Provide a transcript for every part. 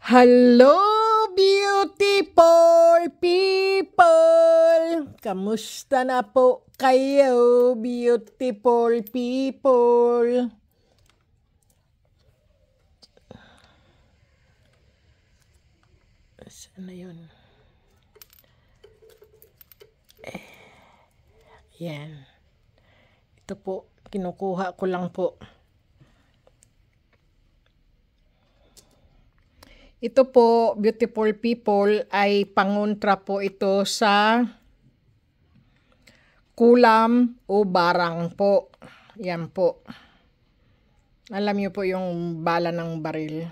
Hello, beautiful people! Kamusta na po kayo, beautiful people? Saan na yun? Eh, yan. Ito po, kinukuha ko lang po. Ito po, beautiful people, ay pangontra po ito sa kulam o barang po. Yan po. Alam niyo po yung bala ng baril.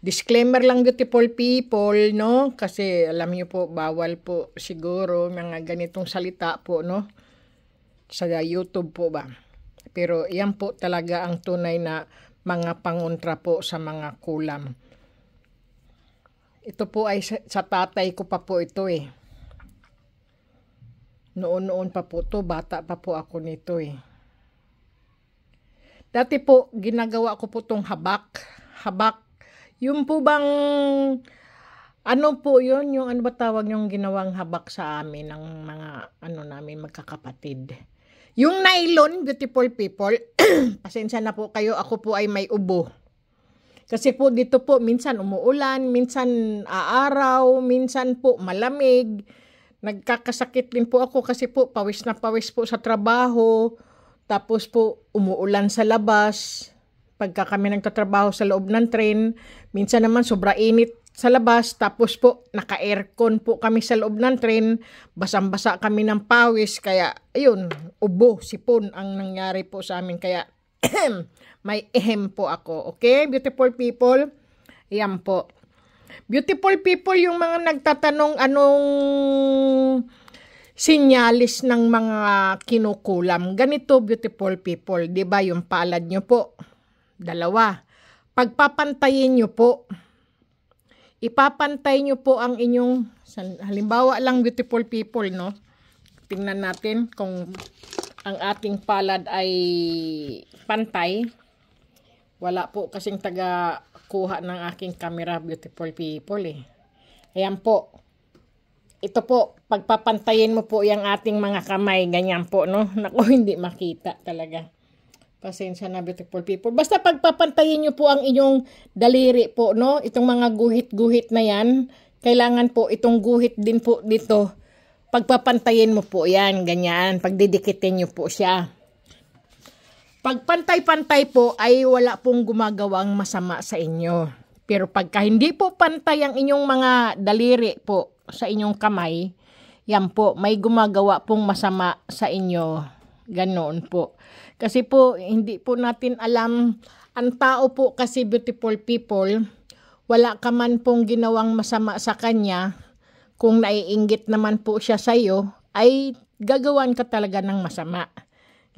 Disclaimer lang beautiful people, no? Kasi alam niyo po, bawal po siguro mga ganitong salita po, no? Sa YouTube po ba? Pero yan po talaga ang tunay na mga pangontra po sa mga kulam. Ito po ay sa, tatay ko pa po ito eh. Noon-noon pa po to, bata pa po ako nito eh. Dati po, ginagawa ko po tong habak. Habak. Yung po bang, ano po yun? Yung ano ba tawag yung ginawang habak sa amin ng mga, ano namin, magkakapatid. Yung nylon, beautiful people, pasensya na po kayo, ako po ay may ubo. Kasi po dito po minsan umuulan, minsan aaraw, minsan po malamig. Nagkakasakit din po ako kasi po pawis na pawis po sa trabaho. Tapos po umuulan sa labas. Pagka kami nagtatrabaho sa loob ng train, minsan naman sobra init sa labas. Tapos po naka-aircon po kami sa loob ng train. Basang-basa kami ng pawis. Kaya ayun, ubo, sipon ang nangyari po sa amin. Kaya may ehem po ako. Okay, beautiful people? Yan po. Beautiful people, yung mga nagtatanong anong sinyalis ng mga kinukulam. Ganito, beautiful people, di ba yung palad nyo po? Dalawa. Pagpapantayin nyo po. Ipapantay nyo po ang inyong, halimbawa lang beautiful people, no? Tingnan natin kung ang ating palad ay pantay. Wala po kasing taga kuha ng aking camera beautiful people eh. Ayan po. Ito po, pagpapantayin mo po yung ating mga kamay. Ganyan po, no? Naku, hindi makita talaga. Pasensya na beautiful people. Basta pagpapantayin nyo po ang inyong daliri po, no? Itong mga guhit-guhit na yan. Kailangan po itong guhit din po dito Pagpapantayin mo po yan, ganyan. Pagdidikitin nyo po siya. Pagpantay-pantay po ay wala pong gumagawang masama sa inyo. Pero pagka hindi po pantay ang inyong mga daliri po sa inyong kamay, yan po, may gumagawa pong masama sa inyo. Ganoon po. Kasi po, hindi po natin alam, ang tao po kasi beautiful people, wala ka man pong ginawang masama sa kanya, kung naiinggit naman po siya sa iyo, ay gagawan ka talaga ng masama.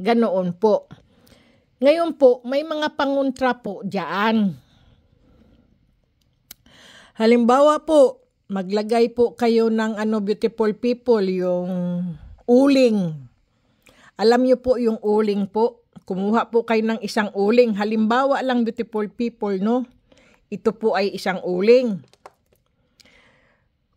Ganoon po. Ngayon po, may mga pangontra po diyan. Halimbawa po, maglagay po kayo ng ano beautiful people, yung uling. Alam niyo po yung uling po. Kumuha po kayo ng isang uling. Halimbawa lang beautiful people, no? Ito po ay isang uling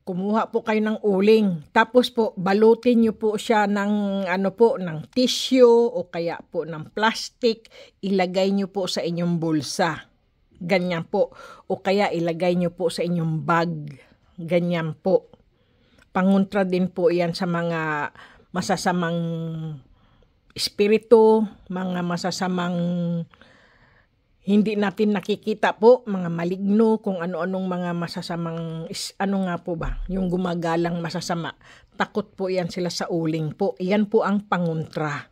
kumuha po kayo ng uling. Tapos po, balutin nyo po siya ng, ano po, ng tissue o kaya po ng plastic. Ilagay nyo po sa inyong bulsa. Ganyan po. O kaya ilagay nyo po sa inyong bag. Ganyan po. Panguntra din po yan sa mga masasamang espiritu, mga masasamang hindi natin nakikita po mga maligno kung ano-anong mga masasamang is, ano nga po ba yung gumagalang masasama takot po yan sila sa uling po yan po ang panguntra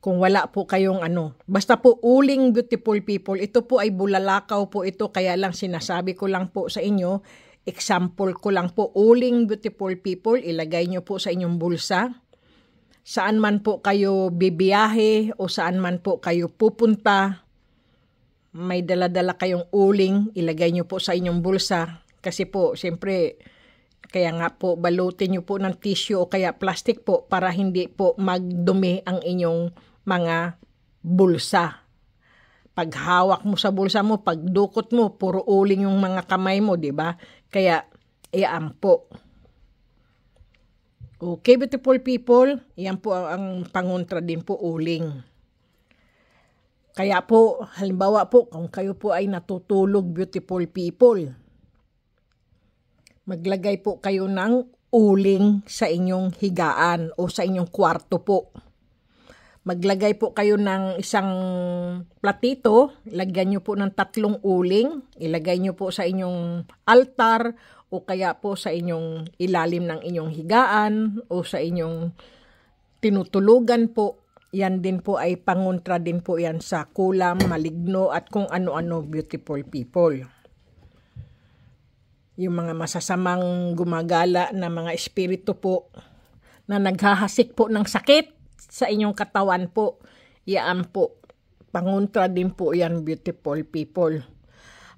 kung wala po kayong ano basta po uling beautiful people ito po ay bulalakaw po ito kaya lang sinasabi ko lang po sa inyo example ko lang po uling beautiful people ilagay nyo po sa inyong bulsa saan man po kayo bibiyahe o saan man po kayo pupunta may daladala kayong uling, ilagay nyo po sa inyong bulsa. Kasi po, siyempre, kaya nga po, balutin nyo po ng tissue o kaya plastic po para hindi po magdumi ang inyong mga bulsa. Paghawak mo sa bulsa mo, pagdukot mo, puro uling yung mga kamay mo, di ba? Kaya, po. Okay, beautiful people, yan po ang pangontra din po, uling. Kaya po, halimbawa po, kung kayo po ay natutulog beautiful people, maglagay po kayo ng uling sa inyong higaan o sa inyong kwarto po. Maglagay po kayo ng isang platito, lagyan nyo po ng tatlong uling, ilagay nyo po sa inyong altar o kaya po sa inyong ilalim ng inyong higaan o sa inyong tinutulugan po yan din po ay pangontra din po yan sa kulam, maligno at kung ano-ano beautiful people. Yung mga masasamang gumagala na mga espiritu po na naghahasik po ng sakit sa inyong katawan po, yaan po. Pangontra din po yan beautiful people.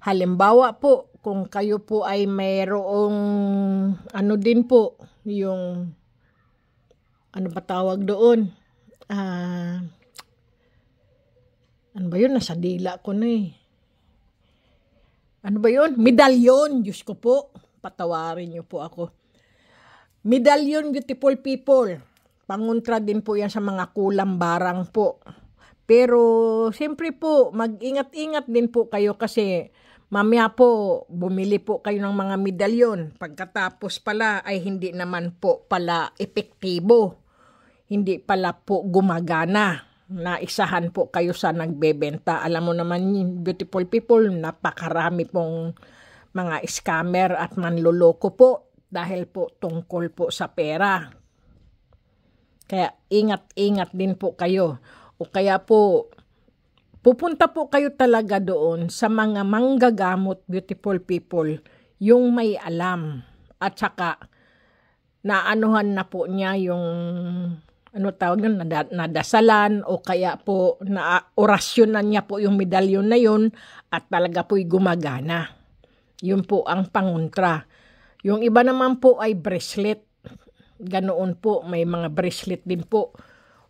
Halimbawa po, kung kayo po ay mayroong ano din po, yung ano ba tawag doon, ah, ano ba yun? Nasa dila ko na eh. Ano ba yun? Medallion. Diyos ko po. Patawarin niyo po ako. Medallion beautiful people. Panguntra din po yan sa mga kulang barang po. Pero, siyempre po, mag-ingat-ingat din po kayo kasi mamaya po, bumili po kayo ng mga medalyon. Pagkatapos pala ay hindi naman po pala epektibo hindi pala po gumagana. Naisahan po kayo sa nagbebenta. Alam mo naman, beautiful people, napakarami pong mga scammer at manloloko po dahil po tungkol po sa pera. Kaya ingat-ingat din po kayo. O kaya po, pupunta po kayo talaga doon sa mga manggagamot, beautiful people, yung may alam. At saka, naanuhan na po niya yung ano tawag nun, nadasalan o kaya po na orasyonan niya po yung medalyon na yun at talaga po'y gumagana. Yun po ang panguntra. Yung iba naman po ay bracelet. Ganoon po, may mga bracelet din po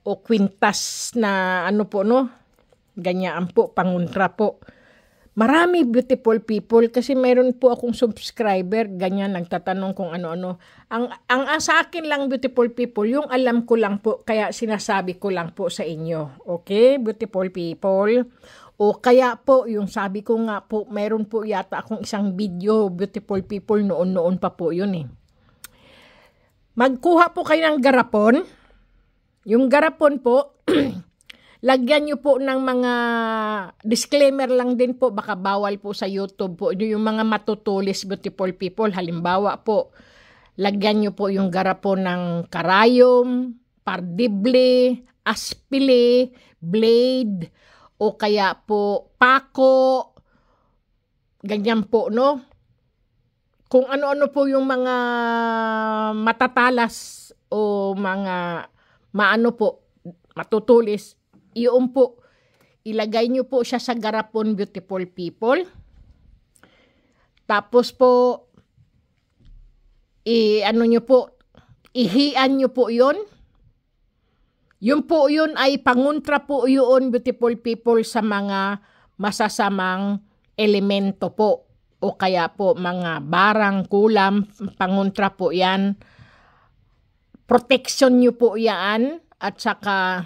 o quintas na ano po no, ganyan po, panguntra po. Marami beautiful people kasi meron po akong subscriber, ganyan nagtatanong kung ano-ano. Ang ang sa akin lang beautiful people, yung alam ko lang po kaya sinasabi ko lang po sa inyo. Okay, beautiful people. O kaya po yung sabi ko nga po, meron po yata akong isang video beautiful people noon-noon pa po yun eh. Magkuha po kayo ng garapon. Yung garapon po, Lagyan nyo po ng mga disclaimer lang din po, baka bawal po sa YouTube po. Yung mga matutulis beautiful people, halimbawa po, lagyan nyo po yung gara po ng karayom, pardible, aspile, blade, o kaya po pako, ganyan po, no? Kung ano-ano po yung mga matatalas o mga maano po, matutulis, iyon po, ilagay nyo po siya sa garapon beautiful people. Tapos po, i ano nyo po, ihian nyo po yon Yun po yun ay panguntra po yun beautiful people sa mga masasamang elemento po o kaya po mga barang kulam, panguntra po yan. Protection nyo po yan at saka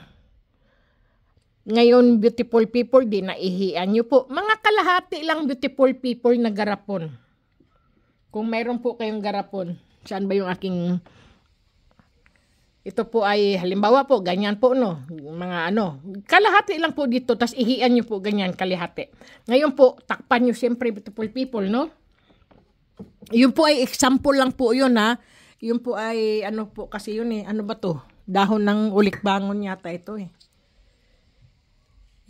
ngayon, beautiful people, di naihian nyo po. Mga kalahati lang beautiful people na garapon. Kung mayroon po kayong garapon, saan ba yung aking... Ito po ay, halimbawa po, ganyan po, no? Mga ano, kalahati lang po dito, tas ihian nyo po ganyan, kalahati. Ngayon po, takpan nyo siyempre, beautiful people, no? Yun po ay example lang po yun, ha? Yun po ay, ano po, kasi yun eh, ano ba to? Dahon ng ulikbangon yata ito, eh.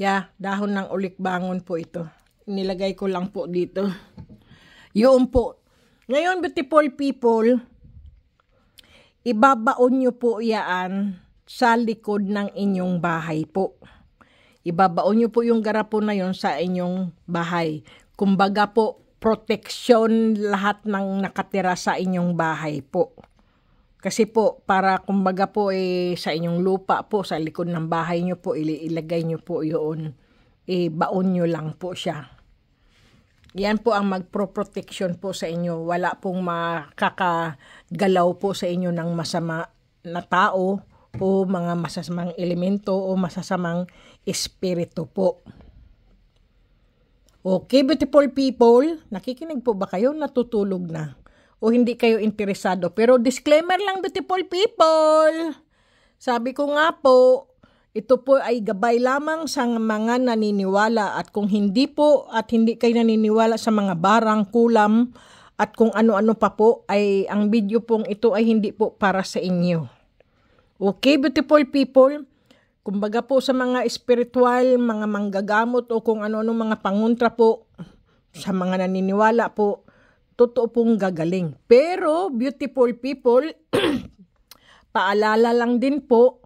Yeah, dahon ng ulikbangon po ito. Nilagay ko lang po dito. Yun po. Ngayon, beautiful people, ibabaon nyo po yan sa likod ng inyong bahay po. Ibabaon nyo po yung garapon na yon sa inyong bahay. Kumbaga po, protection lahat ng nakatira sa inyong bahay po. Kasi po, para kumbaga po eh, sa inyong lupa po, sa likod ng bahay nyo po, ilagay nyo po yun. Eh, baon nyo lang po siya. Yan po ang magpro-protection po sa inyo. Wala pong makakagalaw po sa inyo ng masama na tao o mga masasamang elemento o masasamang espiritu po. Okay, beautiful people, nakikinig po ba kayo? Natutulog na o hindi kayo interesado. Pero disclaimer lang beautiful people. Sabi ko nga po, ito po ay gabay lamang sa mga naniniwala at kung hindi po at hindi kayo naniniwala sa mga barang kulam at kung ano-ano pa po ay ang video pong ito ay hindi po para sa inyo. Okay beautiful people, kumbaga po sa mga spiritual, mga manggagamot o kung ano-ano mga panguntra po sa mga naniniwala po, totoo pong gagaling. Pero beautiful people, paalala lang din po,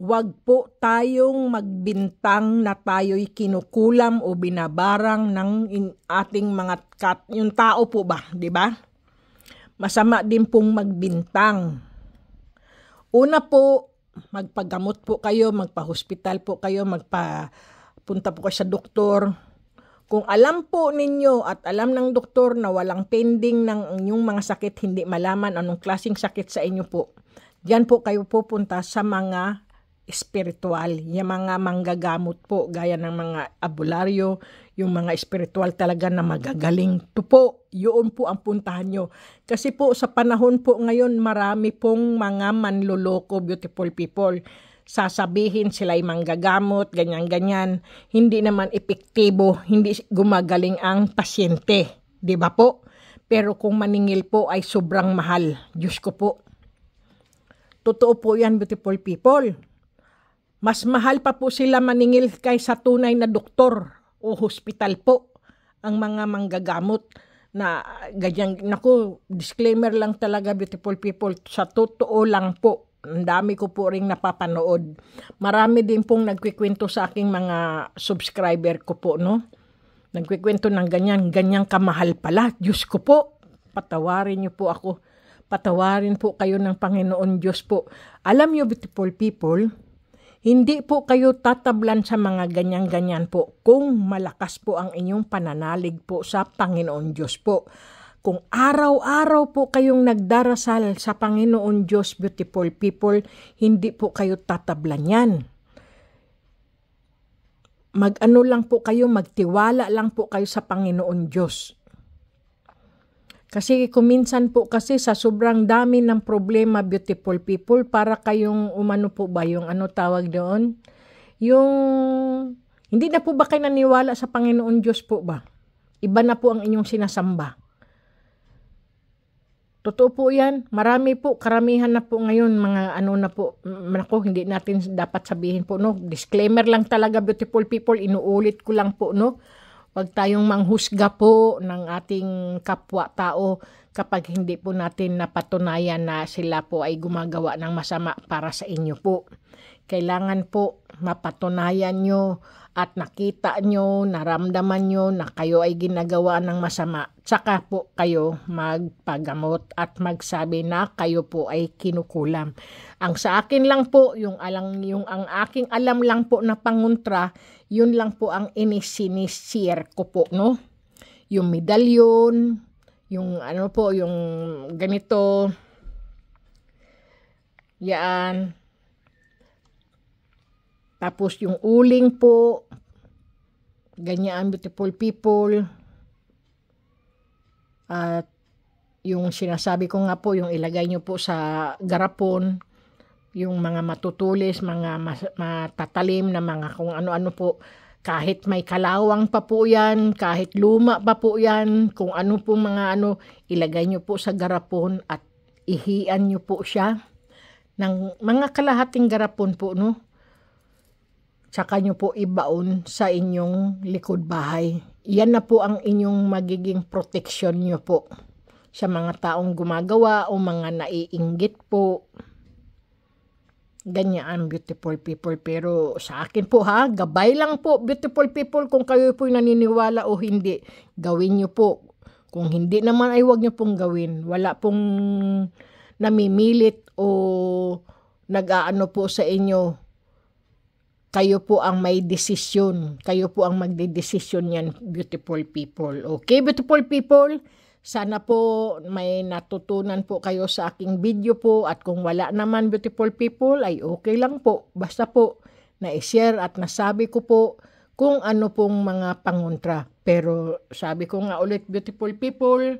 wag po tayong magbintang na tayo'y kinukulam o binabarang ng ating mga kat, yung tao po ba, di ba? Masama din pong magbintang. Una po, magpagamot po kayo, magpa-hospital po kayo, magpa punta po kayo sa doktor, kung alam po ninyo at alam ng doktor na walang pending ng inyong mga sakit, hindi malaman anong klaseng sakit sa inyo po, diyan po kayo pupunta sa mga spiritual, yung mga manggagamot po, gaya ng mga abularyo, yung mga spiritual talaga na magagaling. Ito po, yun po ang puntahan nyo. Kasi po sa panahon po ngayon, marami pong mga manloloko, beautiful people sasabihin sila'y manggagamot, ganyan-ganyan, hindi naman epektibo, hindi gumagaling ang pasyente, di ba po? Pero kung maningil po ay sobrang mahal, Diyos ko po. Totoo po yan, beautiful people. Mas mahal pa po sila maningil kaysa tunay na doktor o hospital po ang mga manggagamot na ganyan. Naku, disclaimer lang talaga, beautiful people. Sa totoo lang po, ang dami ko po ring napapanood. Marami din pong nagkikwento sa aking mga subscriber ko po, no? Nagkikwento ng ganyan, ganyang kamahal pala. Diyos ko po, patawarin niyo po ako. Patawarin po kayo ng Panginoon Diyos po. Alam niyo, beautiful people, hindi po kayo tatablan sa mga ganyan-ganyan po kung malakas po ang inyong pananalig po sa Panginoon Diyos po. Kung araw-araw po kayong nagdarasal sa Panginoon Diyos, beautiful people, hindi po kayo tatablan yan. Mag-ano lang po kayo, magtiwala lang po kayo sa Panginoon Diyos. Kasi kuminsan po kasi sa sobrang dami ng problema, beautiful people, para kayong umano po ba yung ano tawag doon? Yung, hindi na po ba kayo naniwala sa Panginoon Diyos po ba? Iba na po ang inyong sinasamba. Totoo po yan. Marami po, karamihan na po ngayon mga ano na po, mm, nako hindi natin dapat sabihin po, no? Disclaimer lang talaga, beautiful people, inuulit ko lang po, no? Huwag tayong manghusga po ng ating kapwa-tao kapag hindi po natin napatunayan na sila po ay gumagawa ng masama para sa inyo po. Kailangan po mapatunayan nyo at nakita nyo, naramdaman nyo na kayo ay ginagawa ng masama, tsaka po kayo magpagamot at magsabi na kayo po ay kinukulam. Ang sa akin lang po, yung, alang, yung ang aking alam lang po na panguntra, yun lang po ang inisinisier ko po, no? Yung medalyon, yung ano po, yung ganito, yan, tapos yung uling po, ganyan beautiful people. At yung sinasabi ko nga po, yung ilagay nyo po sa garapon, yung mga matutulis, mga matatalim na mga kung ano-ano po, kahit may kalawang pa po yan, kahit luma pa po yan, kung ano po mga ano, ilagay nyo po sa garapon at ihian nyo po siya ng mga kalahating garapon po, no? tsaka nyo po ibaon sa inyong likod bahay. Yan na po ang inyong magiging protection nyo po sa mga taong gumagawa o mga naiinggit po. Ganyan, beautiful people. Pero sa akin po ha, gabay lang po, beautiful people, kung kayo po naniniwala o hindi, gawin nyo po. Kung hindi naman ay wag nyo pong gawin. Wala pong namimilit o nag-aano po sa inyo kayo po ang may desisyon. Kayo po ang magdedesisyon yan, beautiful people. Okay, beautiful people? Sana po may natutunan po kayo sa aking video po at kung wala naman beautiful people ay okay lang po. Basta po na-share at nasabi ko po kung ano pong mga pangontra. Pero sabi ko nga ulit beautiful people,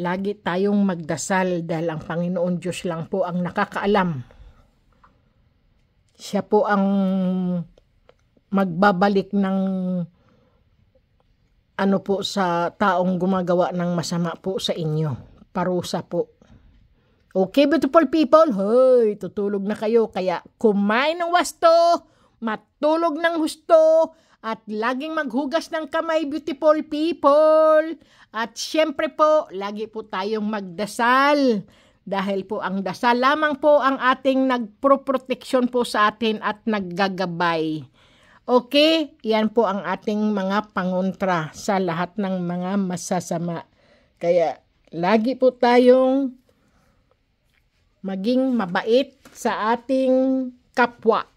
lagi tayong magdasal dahil ang Panginoon Diyos lang po ang nakakaalam siya po ang magbabalik ng ano po sa taong gumagawa ng masama po sa inyo. Parusa po. Okay, beautiful people? Hoy, tutulog na kayo. Kaya kumain ng wasto, matulog ng husto, at laging maghugas ng kamay, beautiful people. At syempre po, lagi po tayong magdasal dahil po ang dasal lamang po ang ating nagproproteksyon po sa atin at naggagabay. Okay, yan po ang ating mga pangontra sa lahat ng mga masasama. Kaya lagi po tayong maging mabait sa ating kapwa.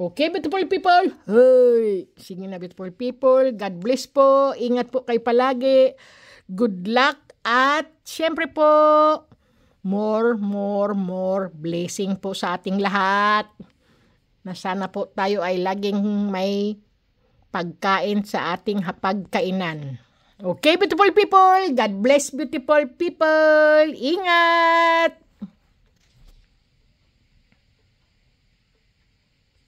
Okay, beautiful people? Hey! Sige na, beautiful people. God bless po. Ingat po kayo palagi. Good luck at syempre po, more, more, more blessing po sa ating lahat. Na sana po tayo ay laging may pagkain sa ating hapagkainan. Okay, beautiful people. God bless beautiful people. Ingat!